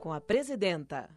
com a Presidenta.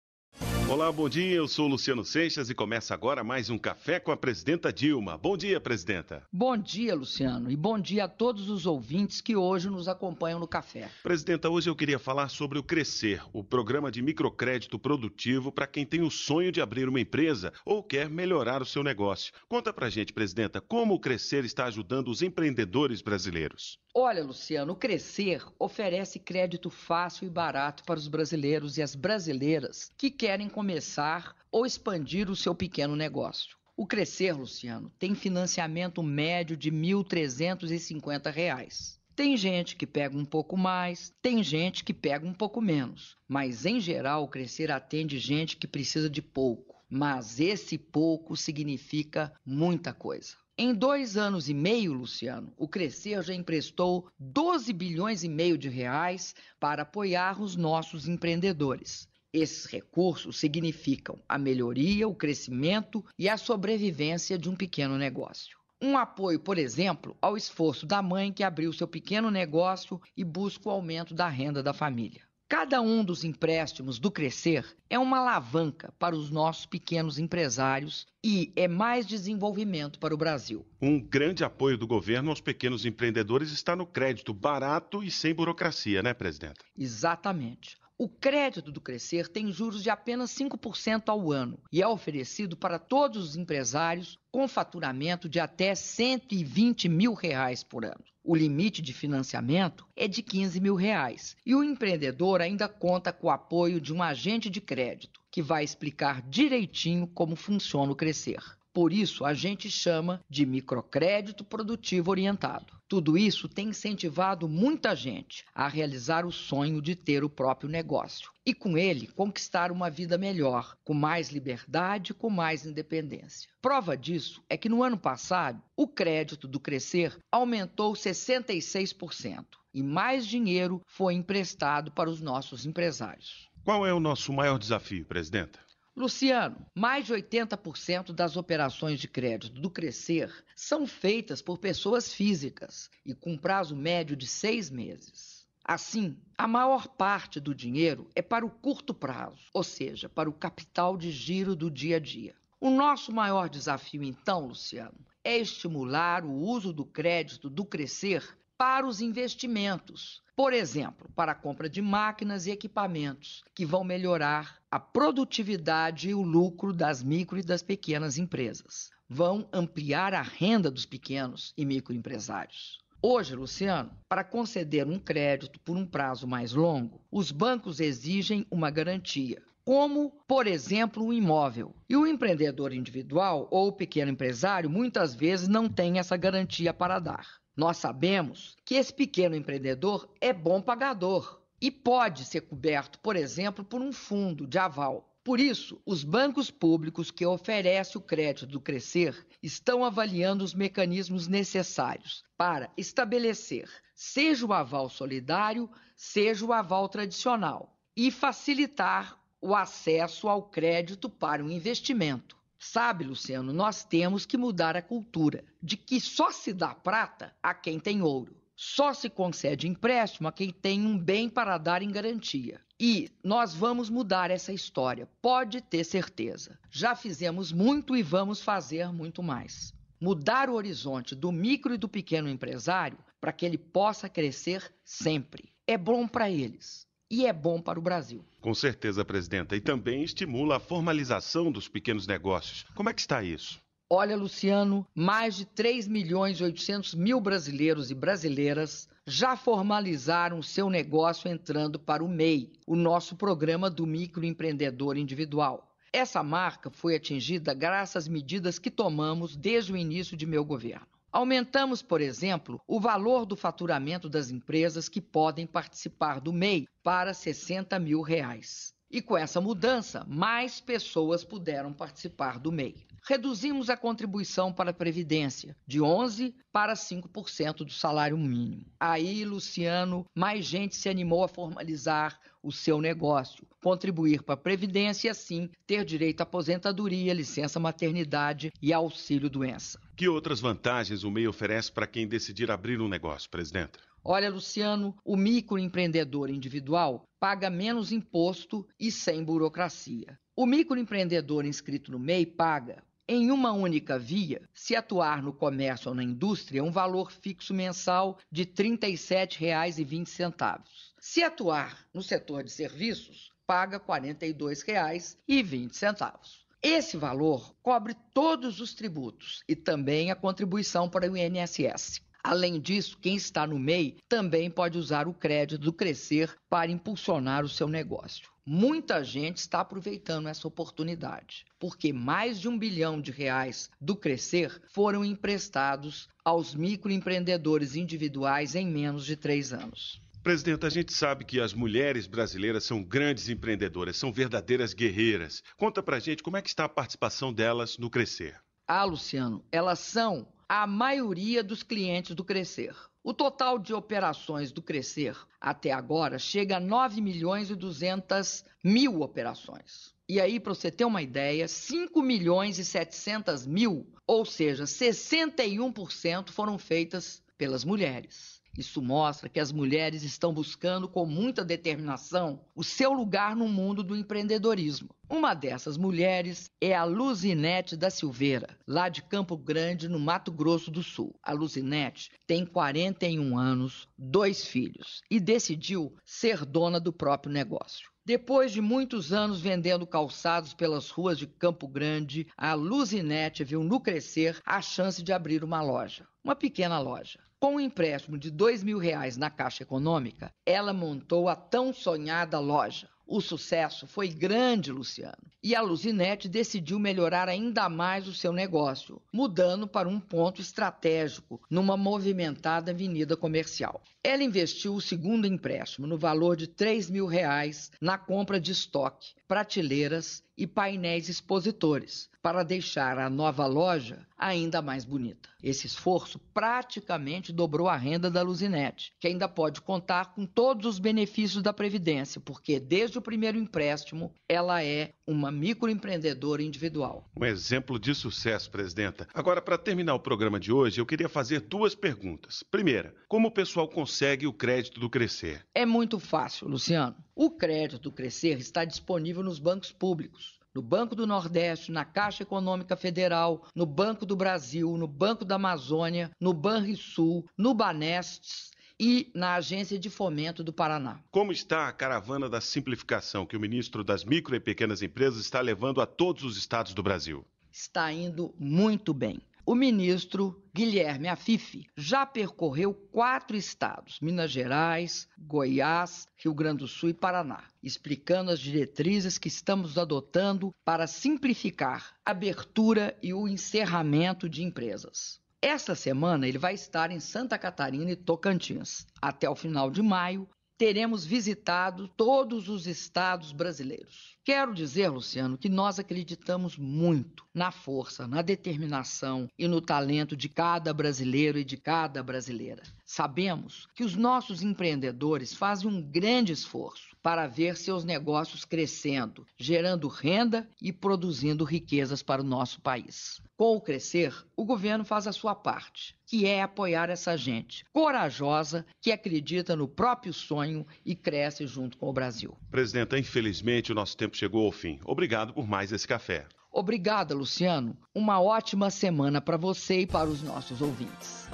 Olá, bom dia. Eu sou Luciano Seixas e começa agora mais um Café com a Presidenta Dilma. Bom dia, Presidenta. Bom dia, Luciano, e bom dia a todos os ouvintes que hoje nos acompanham no café. Presidenta, hoje eu queria falar sobre o Crescer, o programa de microcrédito produtivo para quem tem o sonho de abrir uma empresa ou quer melhorar o seu negócio. Conta pra gente, Presidenta, como o Crescer está ajudando os empreendedores brasileiros. Olha, Luciano, o Crescer oferece crédito fácil e barato para os brasileiros e as brasileiras que querem começar ou expandir o seu pequeno negócio. O Crescer, Luciano, tem financiamento médio de R$ 1.350. Tem gente que pega um pouco mais, tem gente que pega um pouco menos, mas em geral o Crescer atende gente que precisa de pouco. Mas esse pouco significa muita coisa. Em dois anos e meio, Luciano, o Crescer já emprestou 12 bilhões e meio de reais para apoiar os nossos empreendedores. Esses recursos significam a melhoria, o crescimento e a sobrevivência de um pequeno negócio. Um apoio, por exemplo, ao esforço da mãe que abriu seu pequeno negócio e busca o aumento da renda da família. Cada um dos empréstimos do Crescer é uma alavanca para os nossos pequenos empresários e é mais desenvolvimento para o Brasil. Um grande apoio do governo aos pequenos empreendedores está no crédito barato e sem burocracia, né, presidente? Exatamente. O crédito do Crescer tem juros de apenas 5% ao ano e é oferecido para todos os empresários com faturamento de até 120 mil reais por ano. O limite de financiamento é de 15 mil reais e o empreendedor ainda conta com o apoio de um agente de crédito que vai explicar direitinho como funciona o Crescer. Por isso, a gente chama de microcrédito produtivo orientado. Tudo isso tem incentivado muita gente a realizar o sonho de ter o próprio negócio e, com ele, conquistar uma vida melhor, com mais liberdade, com mais independência. Prova disso é que no ano passado, o crédito do Crescer aumentou 66% e mais dinheiro foi emprestado para os nossos empresários. Qual é o nosso maior desafio, presidenta? Luciano, mais de 80% das operações de crédito do Crescer são feitas por pessoas físicas e com prazo médio de seis meses. Assim, a maior parte do dinheiro é para o curto prazo, ou seja, para o capital de giro do dia a dia. O nosso maior desafio, então, Luciano, é estimular o uso do crédito do Crescer para os investimentos. Por exemplo, para a compra de máquinas e equipamentos, que vão melhorar a produtividade e o lucro das micro e das pequenas empresas. Vão ampliar a renda dos pequenos e microempresários. Hoje, Luciano, para conceder um crédito por um prazo mais longo, os bancos exigem uma garantia, como, por exemplo, um imóvel. E o empreendedor individual ou o pequeno empresário muitas vezes não tem essa garantia para dar. Nós sabemos que esse pequeno empreendedor é bom pagador e pode ser coberto, por exemplo, por um fundo de aval. Por isso, os bancos públicos que oferecem o crédito do Crescer estão avaliando os mecanismos necessários para estabelecer, seja o aval solidário, seja o aval tradicional, e facilitar o acesso ao crédito para o investimento. Sabe, Luciano, nós temos que mudar a cultura de que só se dá prata a quem tem ouro. Só se concede empréstimo a quem tem um bem para dar em garantia. E nós vamos mudar essa história, pode ter certeza. Já fizemos muito e vamos fazer muito mais. Mudar o horizonte do micro e do pequeno empresário para que ele possa crescer sempre. É bom para eles, e é bom para o Brasil. Com certeza, presidenta. E também estimula a formalização dos pequenos negócios. Como é que está isso? Olha, Luciano, mais de 3 milhões e 800 mil brasileiros e brasileiras já formalizaram seu negócio entrando para o MEI, o nosso programa do microempreendedor individual. Essa marca foi atingida graças às medidas que tomamos desde o início de meu governo. Aumentamos, por exemplo, o valor do faturamento das empresas que podem participar do MEI para 60 mil reais. E com essa mudança, mais pessoas puderam participar do MEI. Reduzimos a contribuição para a Previdência de 11% para 5% do salário mínimo. Aí, Luciano, mais gente se animou a formalizar o seu negócio, contribuir para a Previdência e, assim, ter direito à aposentadoria, licença maternidade e auxílio doença. Que outras vantagens o MEI oferece para quem decidir abrir um negócio, presidenta? Olha, Luciano, o microempreendedor individual paga menos imposto e sem burocracia. O microempreendedor inscrito no MEI paga, em uma única via, se atuar no comércio ou na indústria, um valor fixo mensal de R$ 37,20. Se atuar no setor de serviços, paga R$ 42,20. Esse valor cobre todos os tributos e também a contribuição para o INSS. Além disso, quem está no MEI também pode usar o crédito do Crescer para impulsionar o seu negócio. Muita gente está aproveitando essa oportunidade, porque mais de um bilhão de reais do Crescer foram emprestados aos microempreendedores individuais em menos de três anos. Presidente, a gente sabe que as mulheres brasileiras são grandes empreendedoras, são verdadeiras guerreiras. Conta pra gente como é que está a participação delas no Crescer. Ah, Luciano, elas são a maioria dos clientes do Crescer. O total de operações do Crescer até agora chega a 9 milhões e 200 mil operações. E aí, para você ter uma ideia, 5 milhões e 700 mil, ou seja, 61% foram feitas pelas mulheres. Isso mostra que as mulheres estão buscando com muita determinação o seu lugar no mundo do empreendedorismo. Uma dessas mulheres é a Luzinete da Silveira, lá de Campo Grande, no Mato Grosso do Sul. A Luzinete tem 41 anos, dois filhos e decidiu ser dona do próprio negócio. Depois de muitos anos vendendo calçados pelas ruas de Campo Grande, a Luzinete viu no crescer a chance de abrir uma loja, uma pequena loja. Com um empréstimo de dois mil reais na Caixa Econômica, ela montou a tão sonhada loja. O sucesso foi grande, Luciano e a Luzinete decidiu melhorar ainda mais o seu negócio, mudando para um ponto estratégico numa movimentada avenida comercial. Ela investiu o segundo empréstimo no valor de 3 mil reais na compra de estoque, prateleiras e painéis expositores para deixar a nova loja ainda mais bonita. Esse esforço praticamente dobrou a renda da Luzinete, que ainda pode contar com todos os benefícios da Previdência, porque desde o primeiro empréstimo ela é uma microempreendedor individual. Um exemplo de sucesso, presidenta. Agora, para terminar o programa de hoje, eu queria fazer duas perguntas. Primeira, como o pessoal consegue o crédito do Crescer? É muito fácil, Luciano. O crédito do Crescer está disponível nos bancos públicos no Banco do Nordeste, na Caixa Econômica Federal, no Banco do Brasil, no Banco da Amazônia, no Banrisul, no Banestes, e na Agência de Fomento do Paraná. Como está a caravana da simplificação que o ministro das Micro e Pequenas Empresas está levando a todos os estados do Brasil? Está indo muito bem. O ministro Guilherme Afife já percorreu quatro estados: Minas Gerais, Goiás, Rio Grande do Sul e Paraná, explicando as diretrizes que estamos adotando para simplificar a abertura e o encerramento de empresas. Esta semana ele vai estar em Santa Catarina e Tocantins. Até o final de maio, teremos visitado todos os estados brasileiros. Quero dizer, Luciano, que nós acreditamos muito na força, na determinação e no talento de cada brasileiro e de cada brasileira. Sabemos que os nossos empreendedores fazem um grande esforço para ver seus negócios crescendo, gerando renda e produzindo riquezas para o nosso país. Com o crescer, o governo faz a sua parte, que é apoiar essa gente corajosa que acredita no próprio sonho e cresce junto com o Brasil. Presidenta, infelizmente o nosso tempo chegou ao fim. Obrigado por mais esse café. Obrigada, Luciano. Uma ótima semana para você e para os nossos ouvintes.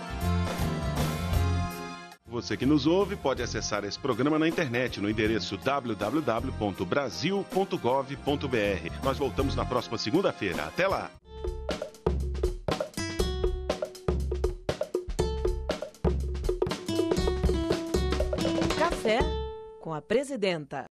Você que nos ouve pode acessar esse programa na internet no endereço www.brasil.gov.br. Nós voltamos na próxima segunda-feira. Até lá! Café com a presidenta.